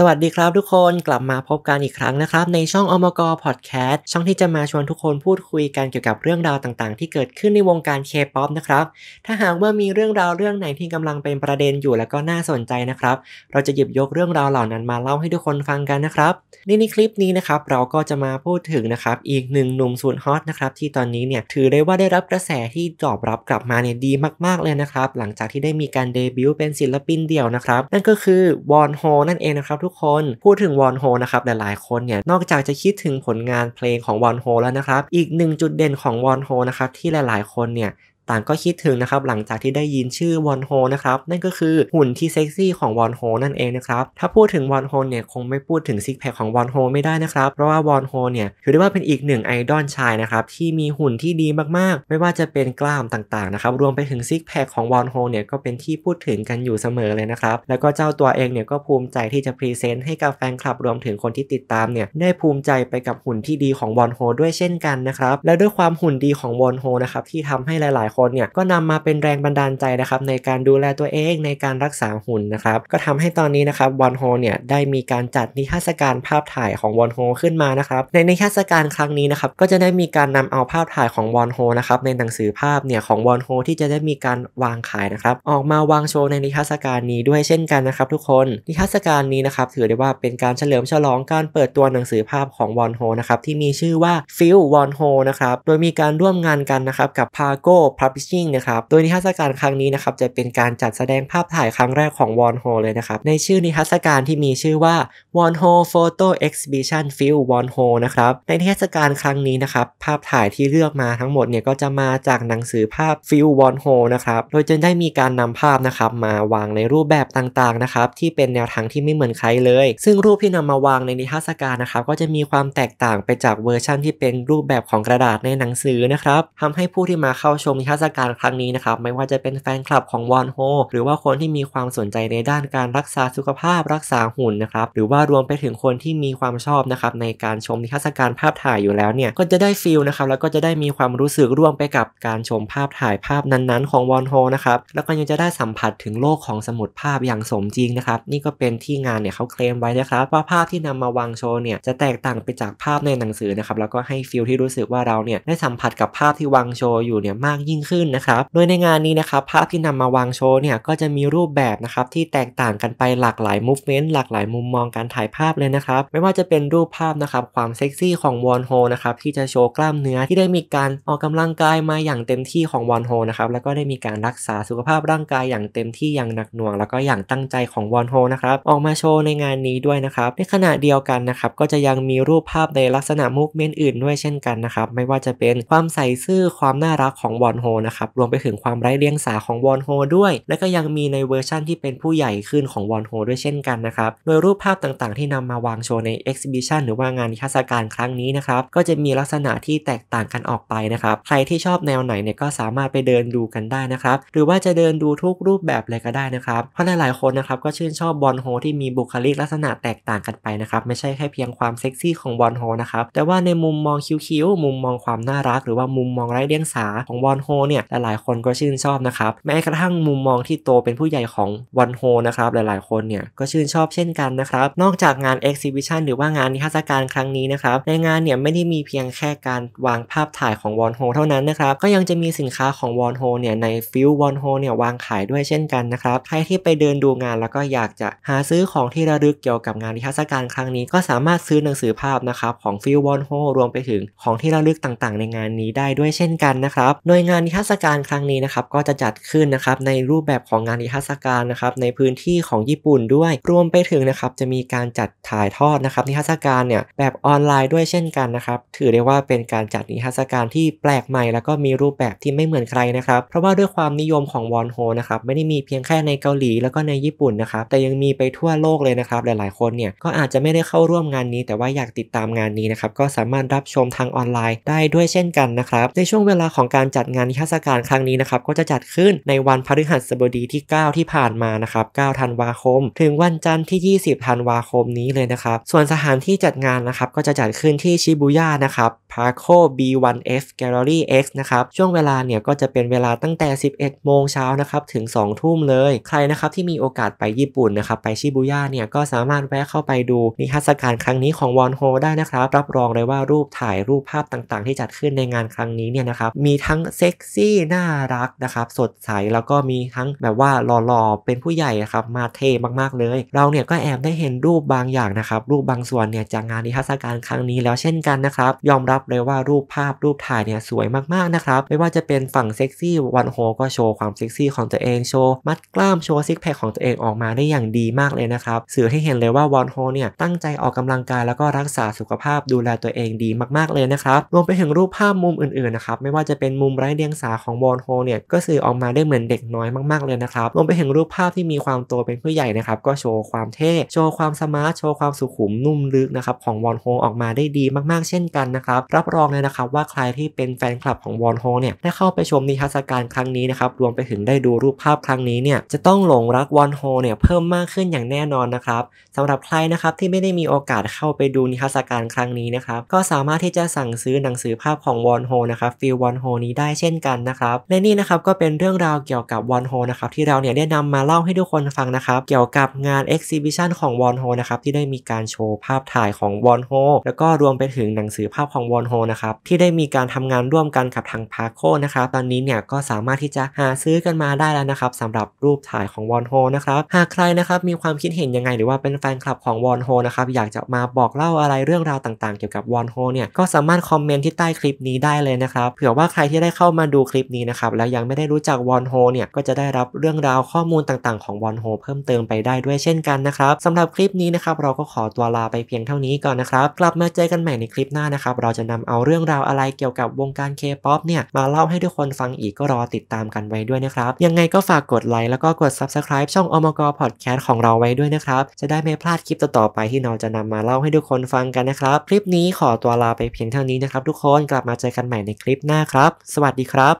สวัสดีครับทุกคนกลับมาพบกันอีกครั้งนะครับ ในช่องอมกอพอดแคสต์ช่องที่จะมาชวนทุกคนพูดคุยกัน เกี่ยวกับเรื่องราวต่างๆที่เกิดขึ้นในวงการเคป๊อปนะครับถ้าหากว่ามีเรื่องราวเรื่องไหนที่กำลังเป็นประเด็นอยู่แล้วก็น่าสนใจนะครับเราจะหยิบยกเรื่องราวเหล่านั้นมาเล่าให้ทุกคนฟังกันนะครับนี่ในคลิปนี้นะครับเราก็จะมาพูดถึงนะครับอีกหนึ่งหนุ่มสุดฮอตนะครับที่ตอนนี้เนี่ยถือได้ว่าได้รับกระแสที่ตอบรับกลับมาเนี่ยดีมากๆเลยนะครับหลังจากที่ได้มีการเดบิวต์เป็นศิลปินเดี่ยวนะครับนั่นก็คือวอนโฮนั่นเองนะครับทุกคนพูดถึงวอนโฮนะครับ หลาย ๆ คนเนี่ย นอกจากจะคิดถึงผลงานเพลงของวอนโฮแล้วนะครับ อีกหนึ่งจุดเด่นของวอนโฮนะครับ ที่หลายๆคนเนี่ยต่างก็คิดถึงนะครับหลังจากที่ได้ยินชื่อวอนโฮนะครับนั่นก็คือหุ่นที่เซ็กซี่ของวอนโฮนั่นเองนะครับถ้าพูดถึงวอนโฮเนี่ยคงไม่พูดถึงซิกแพคของวอนโฮไม่ได้นะครับ เพราะว่าวอนโฮเนี่ยถือได้ว่าเป็นอีกหนึ่งไอดอลชายนะครับที่มีหุ่นที่ดีมากๆ ไม่ว่าจะเป็นกล้ามต่างๆนะครับรวมไปถึงซิกแพคของวอนโฮเนี่ยก็เป็นที่พูดถึงกันอยู่เสมอเลยนะครับแล้วก็เจ้าตัวเองเนี่ยก็ภูมิใจที่จะพรีเซนต์ให้กับแฟนคลับรวมถึงคนที่ติดตามเนี่ยได้ภูมิใจไปกับหุ่นที่ดีของวอนโฮด้วยเช่นกันนะครับและด้วยความหุ่นดีของวอนโฮนะครับที่ทำให้หลายๆคตเนี่ยก็นำมาเป็นแรงบันดาลใจนะครับในการดูแลตัวเองในการรักษาหุ่นนะครับก็ทำให้ตอนนี้นะครับวอนโฮเนี่ยได้มีการจัดนิทรรศการภาพถ่ายของวอนโฮขึ้นมานะครับในนิทรรศการครั้งนี้นะครับก็จะได้มีการนำเอาภาพถ่ายของวอนโฮนะครับในหนังสือภาพเนี่ยของวอนโฮที่จะได้มีการวางขายนะครับออกมาวางโชว์ในนิทรรศการนี้ด้วยเช่นกันนะครับทุกคนนิทรรศการนี้นะครับถือได้ว่าเป็นการเฉลิมฉลองการเปิดตัวหนังสือภาพของวอนโฮนะครับที่มีชื่อว่าฟิลวอนโฮนะครับโดยมีการร่วมงานกันนะครับกับพาโก้พับพิชชิ่งนะครับโดยนิทรรศการครั้งนี้นะครับจะเป็นการจัดแสดงภาพถ่ายครั้งแรกของวอนโฮเลยนะครับในชื่อนิทรรศการที่มีชื่อว่าวอนโฮโฟโต้เอ็กซิบิชันฟิลวอนโฮนะครับในนิทรรศการครั้งนี้นะครับภาพถ่ายที่เลือกมาทั้งหมดเนี่ยก็จะมาจากหนังสือภาพฟิลวอนโฮนะครับโดยจะได้มีการนำภาพนะครับมาวางในรูปแบบต่างๆนะครับที่เป็นแนวทางที่ไม่เหมือนใครเลย ซึ่งรูปที่นำมาวางในนิทรรศการนะครับก็จะมีความแตกต่างไปจากเวอร์ชั่นที่เป็นรูปแบบของกระดาษในหนังสือนะครับทำให้ผู้ที่มาเข้าชมนิทรรทศกาลครั้งนี้นะครับไม่ว่าจะเป็นแฟนคลับของวอนโฮหรือว่าคนที่มีความสนใจในด้านการรักษาสุขภาพรักษาหุ่นนะครับหรือว่ารวมไปถึงคนที่มีความชอบนะครับในการชมนิทรรศการภาพถ่ายอยู่แล้วเนี่ยก็จะได้ฟิลนะครับแล้วก็จะได้มีความรู้สึกร่วมไปกับการชมภาพถ่ายภาพนั้นๆ ของวอนโฮนะครับแล้วก็ยังจะได้สัมผัสถึงโลกของสมุดภาพอย่างสมจริงนะครับ นี่ก็เป็นที่งานเนี่ยเขาเคลมไว้นะครับว่าภาพที่นำมาวางโชว์เนี่ยจะแตกต่างไปจากภาพในหนังสือนะครับแล้วก็ให้ฟิลที่รู้สึกว่าเราเนี่ยได้สัมผัสกับภาพที่วางโชว์อยู่เนี่ยมากยิ่งขึ้นนะครับโดยในงานนี้นะครับภาพที่นำมาวางโชว์เนี่ยก็จะมีรูปแบบนะครับที่แตกต่างกันไปหลากหลายมูฟเมนต์หลากหลายมุมมองการถ่ายภาพเลยนะครับไม่ว่าจะเป็นรูปภาพนะครับความเซ็กซี่ของวอนโฮนะครับที่จะโชว์กล้ามเนื้อที่ได้มีการออกกำลังกายมาอย่างเต็มที่ของวอนโฮนะครับแล้วก็ได้มีการรักษาสุขภาพร่างกาย อย่างเต็มที่อย่างหนักหน่วง แล้วก็อย่างตั้งใจของวอนโฮนะครับออกมาโชว์ในงานนี้ด้วยนะครับในขณะเดียวกันนะครับก็จะยังมีรูปภาพในลักษณะมูฟเมนต์อื่นด้วยเช่นกันนะครับไม่ว่าจะเป็นความใส่ซื่อความน่ารักของวอนโฮนะครับ รวมไปถึงความไร้เลียงสาของวอนโฮด้วย และก็ยังมีในเวอร์ชั่นที่เป็นผู้ใหญ่ขึ้นของวอนโฮด้วยเช่นกันนะครับ โดยรูปภาพต่างๆที่นำมาวางโชว์ ในเอ็กซิบิชันหรือว่างานนิทรรศการครั้งนี้นะครับ ก็จะมีลักษณะที่แตกต่างกันออกไปนะครับ ใครที่ชอบแนวไหนเนี่ยก็สามารถไปเดินดูกันได้นะครับ หรือว่าจะเดินดูทุกรูปแบบเลยก็ได้นะครับ เพราะหลายๆคนนะครับก็ชื่นชอบบอนโฮที่มีบุคลิกลักษณะแตกต่างกันไปนะครับ ไม่ใช่แค่เพียงความเซ็กซี่ของบอนโฮนะครับ แต่ว่าในมุมมองคิ้วๆ มุมมองความน่ารักหรือว่ามุมมองไร้เดียงสาของวอนโฮเนี่ยหลายๆคนก็ชื่นชอบนะครับแม้กระทั่งมุมมองที่โตเป็นผู้ใหญ่ของวันโฮนะครับหลายๆคนเนี่ยก็ชื่นชอบเช่นกันนะครับนอกจากงานเอ็กซิบิชันหรือว่างานนิทรรศการครั้งนี้นะครับในงานเนี่ยไม่ได้มีเพียงแค่การวางภาพถ่ายของวอนโฮเท่านั้นนะครับก็ยังจะมีสินค้าของวอนโฮเนี่ยในฟิลวอนโฮเนี่ย วางขายด้วยเช่นกันนะครับใครที่ไปเดินดูงานแล้วก็อยากจะหาซื้อของที่ระลึกเกี่ยวกับงานนิทรรศการครั้งนี้ ก็สามารถซื้อหนังสือภาพนะครับของฟิลวอนโฮรวมไปถึงของที่ระลึกต่างๆ ในงานนี้ได้ด้วยเช่นกันนะครับโดยงานนิทรรศการครั้งนี้นะครับก็จะจัดขึ้นนะครับในรูปแบบของงานนิทรรศการนะครับในพื้นที่ของญี่ปุ่นด้วยรวมไปถึงนะครับจะมีการจัดถ่ายทอดนะครับนิทรรศการเนี่ยแบบออนไลน์ด้วยเช่นกันนะครับถือได้ว่าเป็นการจัดนิทรรศการที่แปลกใหม่ แล้วก็มีรูปแบบที่ไม่เหมือนใครนะครับ เพราะว่าด้วยความนิยมของวอนโฮนะครับไม่ได้มีเพียงแค่ในเกาหลี แล้วก็ในญี่ปุ่นนะครับ แต่ยังมีไปทั่วโลกเลยนะครับหลาย ๆ คนเนี่ยก็อาจจะไม่ได้เข้าร่วมงานนี้ แต่ว่าอยากติดตามงานนี้นะครับก็สามารถรับชมทางออนไลน์ได้ด้วยเช่นกันนะครับในช่วงเวลาของการจัดงานทรรศการครั้งนี้นะครับ ก็จะจัดขึ้นในวันพฤหัสบดีที่ 9 ที่ผ่านมานะครับ 9 ธันวาคม ถึงวันจันทร์ที่ 20 ธันวาคมนี้เลยนะครับ ส่วนสถานที่จัดงานนะครับ ก็จะจัดขึ้นที่ชิบูย่านะครับ Paco B1F Gallery X นะครับ ช่วงเวลาเนี่ยก็จะเป็นเวลาตั้งแต่ 11 โมงเช้านะครับถึง 2 ทุ่มเลย ใครนะครับที่มีโอกาสไปญี่ปุ่นนะครับไปชิบูย่าเนี่ยก็สามารถแวะเข้าไปดูนิทรรศการครั้งนี้ของวอนโฮได้นะครับ รับรองเลยว่ารูปถ่ายรูปภาพต่าง ๆ ที่จัดขึ้นในงานครั้งนี้เนี่ยนะครับมีทั้งเซ็กซี่ น่ารักนะครับสดใส แล้วก็มีทั้งแบบว่าหล่อๆ เป็นผู้ใหญ่ครับมาเท่มาก ๆ เลย เราเนี่ยก็แอบได้เห็นรูปบางอย่างนะครับรูปบางส่วนเนี่ยจากงานนิทรรศการครั้งนี้แล้วเช่นกันนะครับยอมรับับเลยว่ารูปภาพรูปถ่ายเนี่ยสวยมากๆนะครับ ไม่ว่าจะเป็นฝั่ง เซ็กซี่วันโฮก็โชว์ความเซ็กซี่ของตัวเองโชว์มัดกล้ามโชว์ซิกแพคของตัวเองออกมาได้อย่างดีมากเลยนะครับสื่อให้เห็นเลยว่าวอนโฮเนี่ยตั้งใจออกกำลังกายแล้วก็รักษาสุขภาพดูแลตัวเองดีมาก ๆเลยนะครับรวมไปถึงรูปภาพมุมอื่นๆนะครับไม่ว่าจะเป็นมุมไร้เดียงสาของวอนโฮเนี่ยก็สื่อออกมาได้เหมือนเด็กน้อยมากๆเลยนะครับรวมไปถึงรูปภาพที่มีความโตเป็นผู้ใหญ่นะครับก็โชว์ความเท่โชว์ความสมาร์ทโชว์ความสุขุมนุ่มลึกนะครับของวอนโฮออกมาได้ดีมากๆ เช่นกันนะครับรับรองเลยนะครับว่าใครที่เป็นแฟนคลับของวอนฮอเนี่ยได้เข้าไปชมนิทรรศการครั้งนี้นะครับรวมไปถึงได้ดูรูปภาพครั้งนี้เนี่ยจะต้องหลงรักวอนโฮเนี่ยเพิ่มมากขึ้นอย่างแน่นอนนะครับสำหรับใครนะครับที่ไม่ได้มีโอกาสเข้าไปดูนิทรรศการครั้งนี้นะครับก็สามารถที่จะสั่งซื้อหนังสือภาพของวอนโฮนะครับฟิลวอนโฮนี้ได้เช่นกันนะครับและนี่นะครับก็เป็นเรื่องราวเกี่ยวกับวอนโฮนะครับที่เราเนี่ยได้นำมาเล่าให้ทุกคนฟังนะครับ เกี่ยวกับงานเอ็กซิบิชันของวอนโฮนะครับที่ได้มีการโชว์ภาพถ่ายของวอนโฮแล้วก็รวมไปถึงหนังสือภาพของวอนโฮนะครับที่ได้มีการทำงานร่วมกันกับทางพาโคนะครับตอนนี้เนี่ยก็สามารถที่จะหาซื้อกันมาได้แล้วนะครับสำหรับรูปถ่ายของวอนโฮนะครับหากใครนะครับมีความคิดเห็นยังไงหรือว่าเป็นแฟนคลับของวอนโฮนะครับอยากจะมาบอกเล่าอะไรเรื่องราวต่าง ๆ เกี่ยวกับวอนโฮเนี่ยก็สามารถคอมเมนต์ที่ใต้คลิปนี้ได้เลยนะครับเผื่อว่าใครที่ได้เข้ามาดูคลิปนี้นะครับแล้วยังไม่ได้รู้จักวอนโฮเนี่ยก็จะได้รับเรื่องราวข้อมูลต่างๆ ของวอนโฮเพิ่มเติมไปได้ด้วยเช่นกันนะครับสำหรับคลิปนี้นะครับเราก็ขอตัวลาไปเพียงเท่านี้ก่อนนะครับกลับมาเจอกันใหม่ในคลิปหน้านะครับเราจะนำเอาเรื่องราวอะไรเกี่ยวกับวงการเคป๊อปเนี่ย มาเล่าให้ทุกคนฟังอีกก็รอติดตามกันไว้ด้วยนะครับยังไงก็ฝากกดไลค์แล้วก็กด subscribe ช่องอมกพอดแคสต์ของเราไว้ด้วยนะครับจะได้ไม่พลาดคลิปต่อๆไปที่เราจะนำมาเล่าให้ทุกคนฟังกันนะครับ คลิปนี้ขอตัวลาไปเพียงเท่านี้นะครับทุกคน กลับมาเจอกันใหม่ในคลิปหน้าครับ สวัสดีครับ